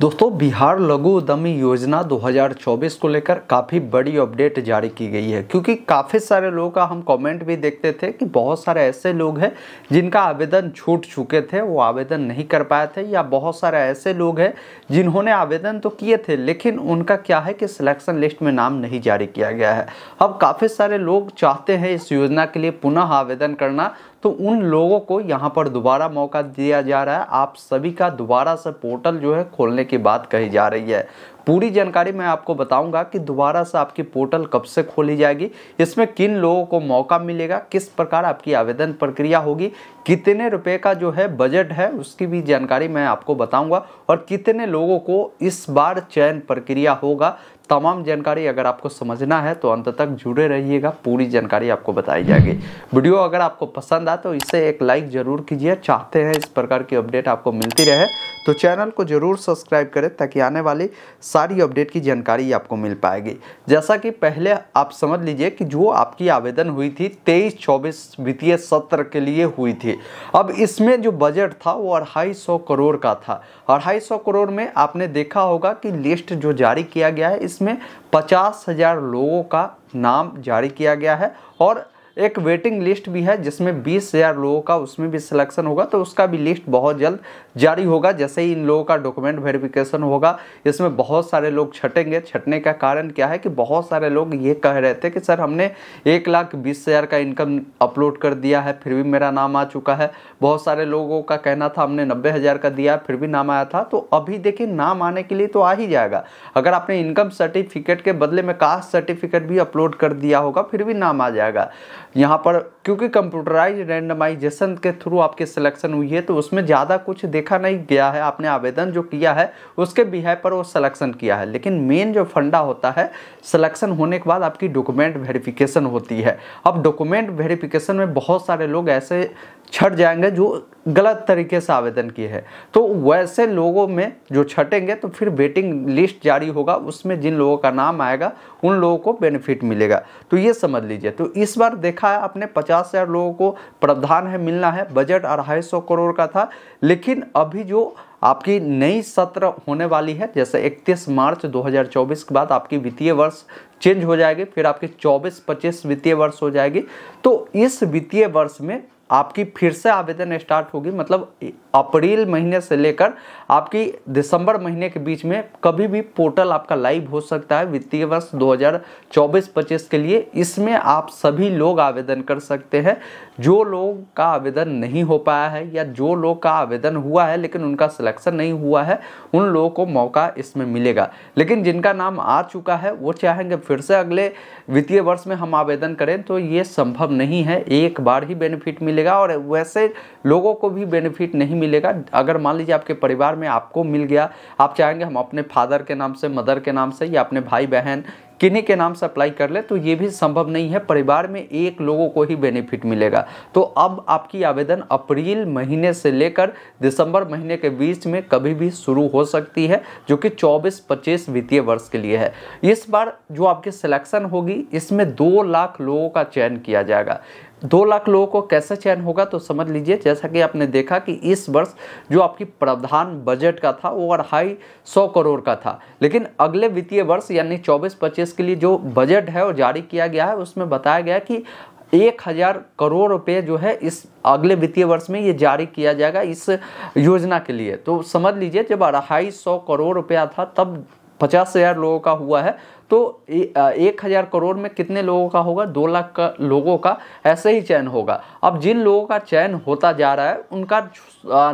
दोस्तों बिहार लघु उद्यमी योजना 2024 को लेकर काफ़ी बड़ी अपडेट जारी की गई है क्योंकि काफ़ी सारे लोगों का हम कमेंट भी देखते थे कि बहुत सारे ऐसे लोग हैं जिनका आवेदन छूट चुके थे वो आवेदन नहीं कर पाए थे या बहुत सारे ऐसे लोग हैं जिन्होंने आवेदन तो किए थे लेकिन उनका क्या है कि सिलेक्शन लिस्ट में नाम नहीं जारी किया गया है अब काफ़ी सारे लोग चाहते हैं इस योजना के लिए पुनः आवेदन करना तो उन लोगों को यहाँ पर दोबारा मौका दिया जा रहा है आप सभी का दोबारा से पोर्टल जो है खोलने की बात कही जा रही है पूरी जानकारी मैं आपको बताऊंगा कि दोबारा से आपकी पोर्टल कब से खोली जाएगी इसमें किन लोगों को मौका मिलेगा किस प्रकार आपकी आवेदन प्रक्रिया होगी कितने रुपए का जो है बजट है उसकी भी जानकारी मैं आपको बताऊंगा और कितने लोगों को इस बार चयन प्रक्रिया होगा तमाम जानकारी अगर आपको समझना है तो अंत तक जुड़े रहिएगा पूरी जानकारी आपको बताई जाएगी वीडियो अगर आपको पसंद आए तो इसे एक लाइक ज़रूर कीजिए चाहते हैं इस प्रकार की अपडेट आपको मिलती रहे तो चैनल को ज़रूर सब्सक्राइब करें ताकि आने वाली सारी अपडेट की जानकारी आपको मिल पाएगी जैसा कि पहले आप समझ लीजिए कि जो आपकी आवेदन हुई थी तेईस चौबीस वित्तीय सत्र के लिए हुई थी अब इसमें जो बजट था वो अढ़ाई सौ करोड़ का था अढ़ाई सौ करोड़ में आपने देखा होगा कि लिस्ट जो जारी किया गया है इसमें पचास हज़ार लोगों का नाम जारी किया गया है और एक वेटिंग लिस्ट भी है जिसमें बीस हज़ार लोगों का उसमें भी सिलेक्शन होगा तो उसका भी लिस्ट बहुत जल्द जारी होगा जैसे ही इन लोगों का डॉक्यूमेंट वेरिफिकेशन होगा इसमें बहुत सारे लोग छटेंगे छटने का कारण क्या है कि बहुत सारे लोग ये कह रहे थे कि सर हमने एक लाख बीस हज़ार का इनकम अपलोड कर दिया है फिर भी मेरा नाम आ चुका है बहुत सारे लोगों का कहना था हमने नब्बे हज़ार का दिया फिर भी नाम आया था तो अभी देखिए नाम आने के लिए तो आ ही जाएगा अगर आपने इनकम सर्टिफिकेट के बदले में कास्ट सर्टिफिकेट भी अपलोड कर दिया होगा फिर भी नाम आ जाएगा यहाँ पर क्योंकि कंप्यूटराइज रैंडमाइजेशन के थ्रू आपकी सिलेक्शन हुई है तो उसमें ज़्यादा कुछ देखा नहीं गया है आपने आवेदन जो किया है उसके बिहाय पर वो सिलेक्शन किया है लेकिन मेन जो फंडा होता है सिलेक्शन होने के बाद आपकी डॉक्यूमेंट वेरिफिकेशन होती है अब डॉक्यूमेंट वेरिफिकेशन में बहुत सारे लोग ऐसे छट जाएंगे जो गलत तरीके से आवेदन किए हैं तो वैसे लोगों में जो छटेंगे तो फिर वेटिंग लिस्ट जारी होगा उसमें जिन लोगों का नाम आएगा उन लोगों को बेनिफिट मिलेगा तो ये समझ लीजिए तो इस बार देखा है आपने पचास पचास हज़ार लोगों को प्रावधान है मिलना है बजट अढ़ाई सौ करोड़ का था लेकिन अभी जो आपकी नई सत्र होने वाली है जैसे 31 मार्च 2024 के बाद आपकी वित्तीय वर्ष चेंज हो जाएगी फिर आपकी 24-25 वित्तीय वर्ष हो जाएगी तो इस वित्तीय वर्ष में आपकी फिर से आवेदन स्टार्ट होगी मतलब अप्रैल महीने से लेकर आपकी दिसंबर महीने के बीच में कभी भी पोर्टल आपका लाइव हो सकता है वित्तीय वर्ष 2024-25 के लिए इसमें आप सभी लोग आवेदन कर सकते हैं जो लोग का आवेदन नहीं हो पाया है या जो लोग का आवेदन हुआ है लेकिन उनका सिलेक्शन नहीं हुआ है उन लोगों को मौका इसमें मिलेगा लेकिन जिनका नाम आ चुका है वो चाहेंगे फिर से अगले वित्तीय वर्ष में हम आवेदन करें तो ये संभव नहीं है एक बार ही बेनिफिट मिले मिलेगा और वैसे लोगों को भी बेनिफिट नहीं मिलेगा अगर मान लीजिए आपके परिवार में आपको मिल गया आप चाहेंगे हम अपने फादर के नाम से मदर के नाम से या अपने भाई बहन किन्हीं के नाम से अप्लाई कर ले तो ये भी संभव नहीं है परिवार में एक लोगों को ही बेनिफिट मिलेगा तो अब आपकी आवेदन अप्रैल महीने से लेकर दिसंबर महीने के बीच में कभी भी शुरू हो सकती है जो कि 24-25 वित्तीय वर्ष के लिए है इस बार जो आपकी सिलेक्शन होगी इसमें दो लाख लोगों का चयन किया जाएगा दो लाख लोगों को कैसे चयन होगा तो समझ लीजिए जैसा कि आपने देखा कि इस वर्ष जो आपकी प्रावधान बजट का था वो अढ़ाई सौ करोड़ का था लेकिन अगले वित्तीय वर्ष यानी चौबीस पच्चीस के लिए जो बजट है वो जारी किया गया है उसमें बताया गया कि एक हज़ार करोड़ रुपए जो है इस अगले वित्तीय वर्ष में ये जारी किया जाएगा इस योजना के लिए तो समझ लीजिए जब अढ़ाई सौ करोड़ रुपया था तब पचास हज़ार लोगों का हुआ है तो एक हज़ार करोड़ में कितने लोगों का होगा दो लाख का लोगों का ऐसे ही चयन होगा अब जिन लोगों का चयन होता जा रहा है उनका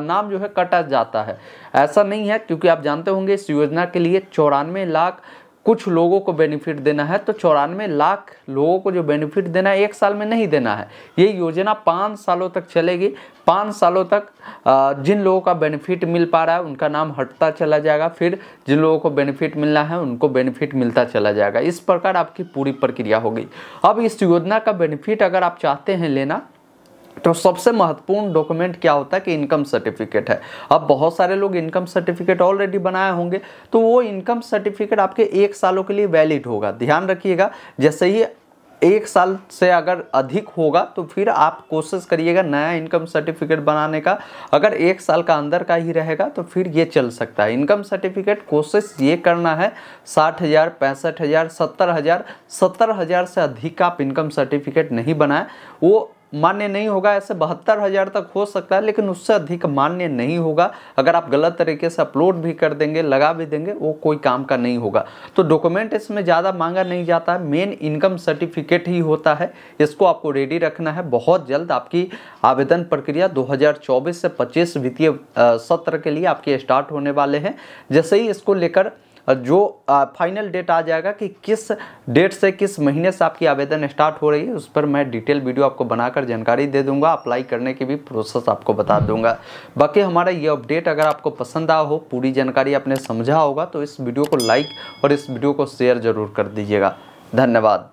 नाम जो है कटा जाता है ऐसा नहीं है क्योंकि आप जानते होंगे इस योजना के लिए चौरानवे लाख कुछ लोगों को बेनिफिट देना है तो चौरानवे लाख लोगों को जो बेनिफिट देना है एक साल में नहीं देना है ये योजना पाँच सालों तक चलेगी पाँच सालों तक जिन लोगों का बेनिफिट मिल पा रहा है उनका नाम हटता चला जाएगा फिर जिन लोगों को बेनिफिट मिलना है उनको बेनिफिट मिलता चला जाएगा इस प्रकार आपकी पूरी प्रक्रिया होगी अब इस योजना का बेनिफिट अगर आप चाहते हैं लेना तो सबसे महत्वपूर्ण डॉक्यूमेंट क्या होता है कि इनकम सर्टिफिकेट है अब बहुत सारे लोग इनकम सर्टिफिकेट ऑलरेडी बनाए होंगे तो वो इनकम सर्टिफिकेट आपके एक सालों के लिए वैलिड होगा ध्यान रखिएगा जैसे ही एक साल से अगर अधिक होगा तो फिर आप कोशिश करिएगा नया इनकम सर्टिफिकेट बनाने का अगर एक साल का अंदर का ही रहेगा तो फिर ये चल सकता है इनकम सर्टिफिकेट कोशिश ये करना है साठ हज़ार पैंसठ हज़ार सत्तर हज़ार सत्तर हज़ार से अधिक का आप इनकम सर्टिफिकेट नहीं बनाएं वो मान्य नहीं होगा ऐसे बहत्तर हज़ार तक हो सकता है लेकिन उससे अधिक मान्य नहीं होगा अगर आप गलत तरीके से अपलोड भी कर देंगे लगा भी देंगे वो कोई काम का नहीं होगा तो डॉक्यूमेंट इसमें ज़्यादा मांगा नहीं जाता है मेन इनकम सर्टिफिकेट ही होता है इसको आपको रेडी रखना है बहुत जल्द आपकी आवेदन प्रक्रिया दो से पच्चीस वित्तीय सत्र के लिए आपके स्टार्ट होने वाले हैं जैसे ही इसको लेकर जो फाइनल डेट आ जाएगा कि किस डेट से किस महीने से आपकी आवेदन स्टार्ट हो रही है उस पर मैं डिटेल वीडियो आपको बनाकर जानकारी दे दूंगा अप्लाई करने की भी प्रोसेस आपको बता हम्म। दूंगा बाकी हमारा ये अपडेट अगर आपको पसंद आया हो पूरी जानकारी आपने समझा होगा तो इस वीडियो को लाइक और इस वीडियो को शेयर ज़रूर कर दीजिएगा धन्यवाद